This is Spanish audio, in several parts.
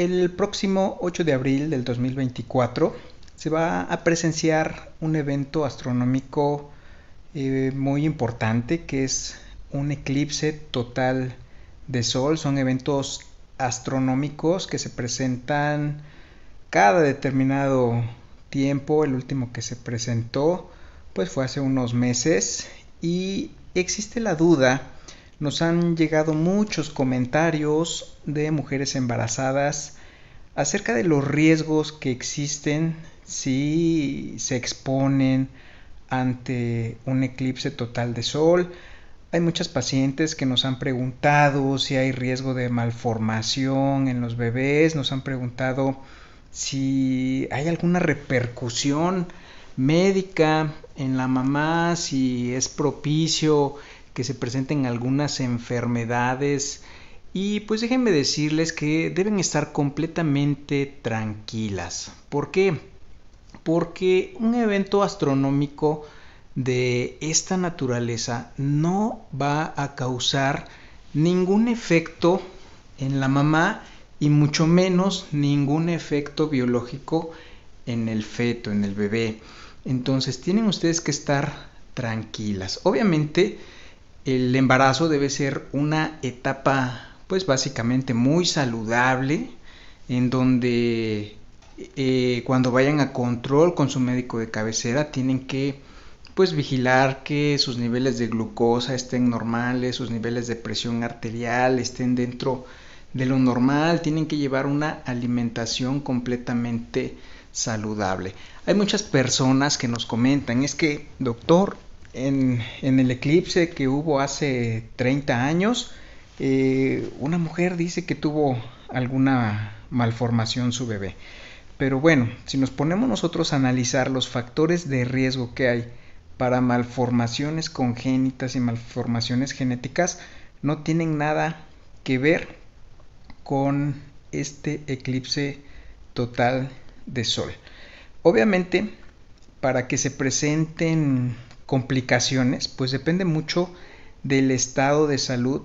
El próximo 8 de abril del 2024 se va a presenciar un evento astronómico eh, muy importante que es un eclipse total de sol. Son eventos astronómicos que se presentan cada determinado tiempo. El último que se presentó pues fue hace unos meses y existe la duda nos han llegado muchos comentarios de mujeres embarazadas acerca de los riesgos que existen si se exponen ante un eclipse total de sol. Hay muchas pacientes que nos han preguntado si hay riesgo de malformación en los bebés, nos han preguntado si hay alguna repercusión médica en la mamá, si es propicio que se presenten algunas enfermedades y pues déjenme decirles que deben estar completamente tranquilas. ¿Por qué? Porque un evento astronómico de esta naturaleza no va a causar ningún efecto en la mamá y mucho menos ningún efecto biológico en el feto, en el bebé. Entonces tienen ustedes que estar tranquilas. Obviamente el embarazo debe ser una etapa, pues básicamente muy saludable, en donde eh, cuando vayan a control con su médico de cabecera tienen que pues vigilar que sus niveles de glucosa estén normales, sus niveles de presión arterial estén dentro de lo normal, tienen que llevar una alimentación completamente saludable. Hay muchas personas que nos comentan, es que doctor, en, el eclipse que hubo hace 30 años, eh, una mujer dice que tuvo alguna malformación su bebé. Pero bueno, si nos ponemos nosotros a analizar los factores de riesgo que hay para malformaciones congénitas y malformaciones genéticas, no tienen nada que ver con este eclipse total de sol. Obviamente, para que se presenten complicaciones, pues depende mucho del estado de salud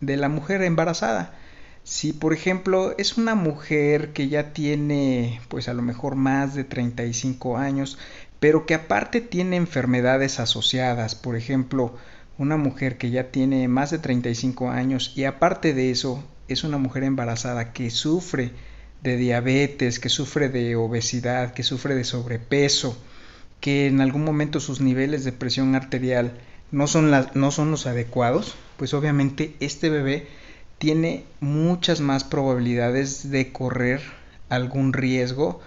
de la mujer embarazada. Si por ejemplo es una mujer que ya tiene pues a lo mejor más de 35 años, pero que aparte tiene enfermedades asociadas, por ejemplo, una mujer que ya tiene más de 35 años y aparte de eso es una mujer embarazada que sufre de diabetes, que sufre de obesidad, que sufre de sobrepeso, que en algún momento sus niveles de presión arterial no son, los adecuados, pues obviamente este bebé tiene muchas más probabilidades de correr algún riesgo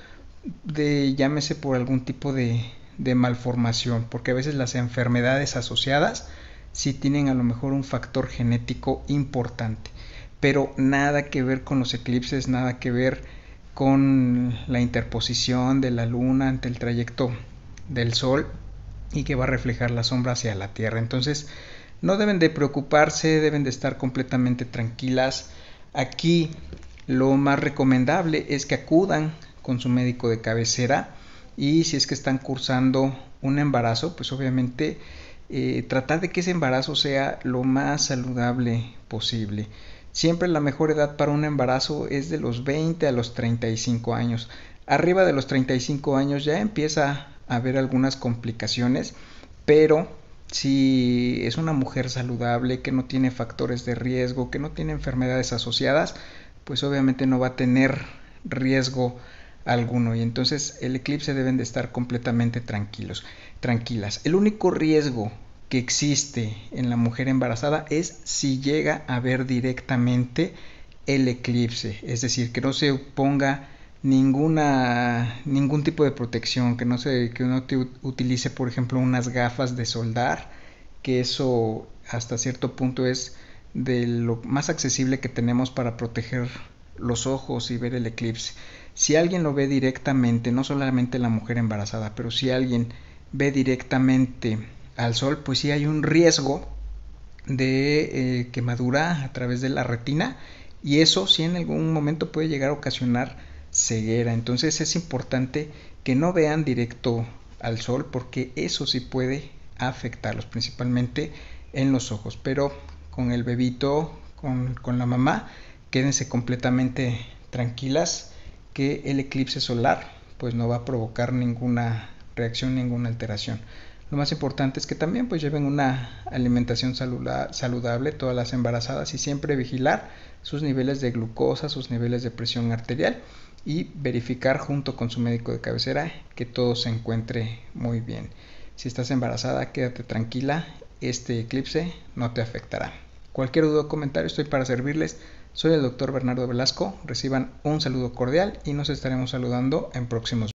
de llámese por algún tipo de, de malformación, porque a veces las enfermedades asociadas sí tienen a lo mejor un factor genético importante, pero nada que ver con los eclipses, nada que ver con la interposición de la luna ante el trayecto del sol y que va a reflejar la sombra hacia la tierra. Entonces, no deben de preocuparse, deben de estar completamente tranquilas. Aquí lo más recomendable es que acudan con su médico de cabecera y si es que están cursando un embarazo, pues obviamente eh, tratar de que ese embarazo sea lo más saludable posible. Siempre la mejor edad para un embarazo es de los 20 a los 35 años. Arriba de los 35 años ya empieza haber algunas complicaciones, pero si es una mujer saludable, que no tiene factores de riesgo, que no tiene enfermedades asociadas, pues obviamente no va a tener riesgo alguno y entonces el eclipse deben de estar completamente tranquilos, tranquilas. El único riesgo que existe en la mujer embarazada es si llega a ver directamente el eclipse, es decir, que no se ponga ninguna ningún tipo de protección que no se que uno utilice por ejemplo unas gafas de soldar que eso hasta cierto punto es de lo más accesible que tenemos para proteger los ojos y ver el eclipse si alguien lo ve directamente no solamente la mujer embarazada pero si alguien ve directamente al sol pues sí hay un riesgo de eh, quemadura a través de la retina y eso sí en algún momento puede llegar a ocasionar ceguera. Entonces es importante que no vean directo al sol porque eso sí puede afectarlos, principalmente en los ojos. Pero con el bebito, con, la mamá, quédense completamente tranquilas que el eclipse solar pues no va a provocar ninguna reacción, ninguna alteración. Lo más importante es que también pues lleven una alimentación saludable todas las embarazadas y siempre vigilar sus niveles de glucosa, sus niveles de presión arterial y verificar junto con su médico de cabecera que todo se encuentre muy bien. Si estás embarazada, quédate tranquila, este eclipse no te afectará. Cualquier duda o comentario estoy para servirles. Soy el doctor Bernardo Velasco, reciban un saludo cordial y nos estaremos saludando en próximos